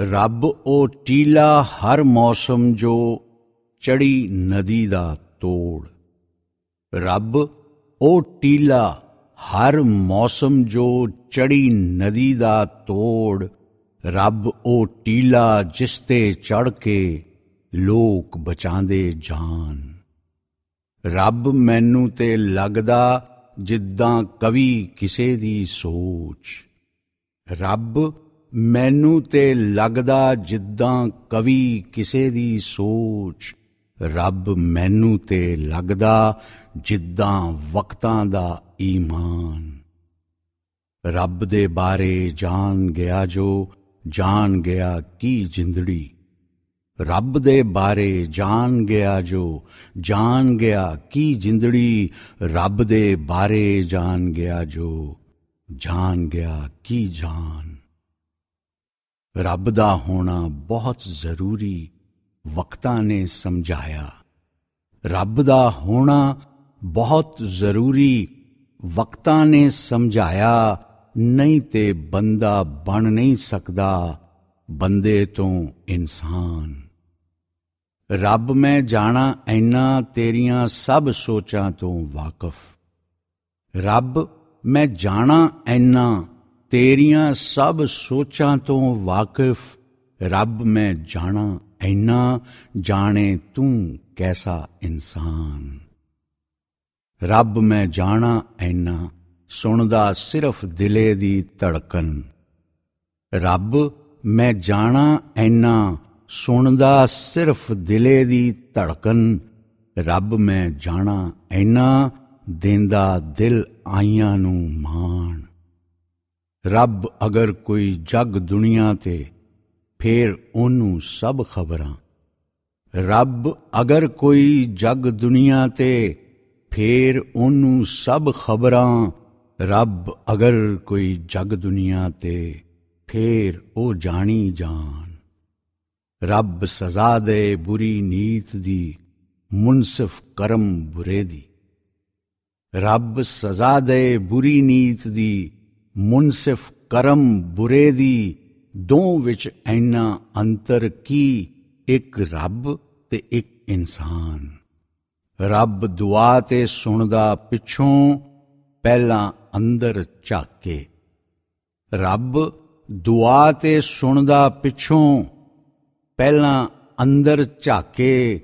ਰੱਬ ਉਹ ਟੀਲਾ ਹਰ ਮੌਸਮ ਜੋ ਚੜੀ ਨਦੀ ਦਾ ਤੋੜ ਰੱਬ ਉਹ ਟੀਲਾ ਹਰ ਮੌਸਮ ਜੋ ਚੜੀ ਨਦੀ ਦਾ ਤੋੜ ਰੱਬ ਉਹ ਟੀਲਾ ਜਿਸ ਤੇ ਚੜ ਕੇ ਲੋਕ ਬਚਾਉਂਦੇ ਜਾਨ ਰੱਬ ਮੈਨੂੰ ਤੇ ਲੱਗਦਾ ਜਿੱਦਾਂ ਕਵੀ ਕਿਸੇ ਦੀ ਸੋਚ ਰੱਬ ਮੈਨੂੰ ਤੇ ਲੱਗਦਾ ਜਿੱਦਾਂ ਕਵੀ ਕਿਸੇ ਦੀ ਸੋਚ ਰੱਬ ਮੈਨੂੰ ਤੇ ਲੱਗਦਾ ਜਿੱਦਾਂ ਵਕਤਾਂ ਦਾ ਈਮਾਨ ਰੱਬ ਦੇ ਬਾਰੇ ਜਾਣ ਗਿਆ ਜੋ ਜਾਣ ਗਿਆ ਕੀ ਜਿੰਦੜੀ ਰੱਬ ਦੇ ਬਾਰੇ ਜਾਣ ਗਿਆ ਜੋ ਜਾਣ ਗਿਆ ਕੀ ਜਿੰਦੜੀ ਰੱਬ ਦੇ ਬਾਰੇ ਜਾਣ ਗਿਆ ਜੋ ਜਾਣ ਗਿਆ ਕੀ ਜਾਨ ਰੱਬ ਦਾ ਹੋਣਾ ਬਹੁਤ ਜ਼ਰੂਰੀ ਵਕਤਾਂ ਨੇ ਸਮਝਾਇਆ ਰੱਬ ਦਾ ਹੋਣਾ ਬਹੁਤ ਜ਼ਰੂਰੀ ਵਕਤਾਂ ਨੇ ਸਮਝਾਇਆ ਨਹੀਂ ਤੇ ਬੰਦਾ ਬਣ ਨਹੀਂ ਸਕਦਾ ਬੰਦੇ ਤੋਂ ਇਨਸਾਨ ਰੱਬ ਮੈਂ ਜਾਣਾ ਐਨਾ ਤੇਰੀਆਂ ਸਭ ਸੋਚਾਂ ਤੋਂ ਵਾਕਿਫ ਰੱਬ ਮੈਂ ਜਾਣਾ ਐਨਾ ਤੇਰੀਆਂ ਸਭ ਸੋਚਾਂ ਤੋਂ ਵਾਕਿਫ ਰੱਬ ਮੈਂ ਜਾਣਾ ਐਨਾ ਜਾਣੇ ਤੂੰ ਕੈਸਾ ਇਨਸਾਨ ਰੱਬ ਮੈਂ ਜਾਣਾ ਐਨਾ ਸੁਣਦਾ ਸਿਰਫ ਦਿਲੇ ਦੀ ਧੜਕਨ ਰੱਬ ਮੈਂ ਜਾਣਾ ਐਨਾ ਸੁਣਦਾ ਸਿਰਫ ਦਿਲੇ ਦੀ ਧੜਕਨ ਰੱਬ ਮੈਂ ਜਾਣਾ ਐਨਾ ਦੇਂਦਾ ਦਿਲ ਆਈਆਂ ਨੂੰ ਮਾਣ ਰੱਬ ਅਗਰ ਕੋਈ ਜਗ ਦੁਨੀਆ ਤੇ ਫੇਰ ਉਹਨੂੰ ਸਭ ਖਬਰਾਂ ਰੱਬ ਅਗਰ ਕੋਈ ਜਗ ਦੁਨੀਆ ਤੇ ਫੇਰ ਉਹਨੂੰ ਸਭ ਖਬਰਾਂ ਰੱਬ ਅਗਰ ਕੋਈ ਜਗ ਦੁਨੀਆ ਤੇ ਫੇਰ ਉਹ ਜਾਣੀ ਜਾਣ ਰੱਬ ਸਜ਼ਾ ਦੇ ਬੁਰੀ ਨੀਤ ਦੀ ਮੁਨਸਫ ਕਰਮ ਬੁਰੇ ਦੀ ਰੱਬ ਸਜ਼ਾ ਦੇ ਬੁਰੀ ਨੀਤ ਦੀ ਮੁਨਸਿਫ ਕਰਮ ਬੁਰੇ ਦੀ ਦੋ ਵਿੱਚ ਐਨਾ ਅੰਤਰ ਕੀ ਇੱਕ ਰੱਬ ਤੇ ਇੱਕ ਇਨਸਾਨ ਰੱਬ ਦੁਆ ਤੇ ਸੁਣਦਾ ਪਿੱਛੋਂ ਪਹਿਲਾਂ ਅੰਦਰ ਝਾਕੇ ਰੱਬ ਦੁਆ ਤੇ ਸੁਣਦਾ ਪਿੱਛੋਂ ਪਹਿਲਾਂ ਅੰਦਰ ਝਾਕੇ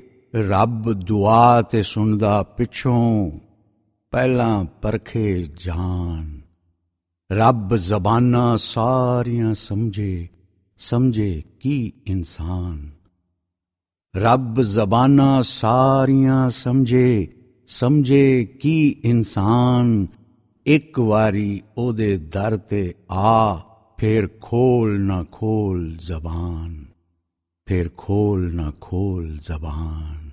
ਰੱਬ ਦੁਆ ਤੇ ਸੁਣਦਾ ਪਿੱਛੋਂ ਪਹਿਲਾਂ ਪਰਖੇ ਜਾਨ ਰੱਬ ਜ਼ਬਾਨਾਂ ਸਾਰੀਆਂ ਸਮਝੇ ਸਮਝੇ ਕੀ ਇਨਸਾਨ ਰੱਬ ਜ਼ਬਾਨਾਂ ਸਾਰੀਆਂ ਸਮਝੇ ਸਮਝੇ ਕੀ ਇਨਸਾਨ ਇੱਕ ਵਾਰੀ ਉਹਦੇ ਦਰ ਤੇ ਆ ਫੇਰ ਖੋਲ ਨਾ ਖੋਲ ਜ਼ਬਾਨ ਫੇਰ ਖੋਲ ਨਾ ਖੋਲ ਜ਼ਬਾਨ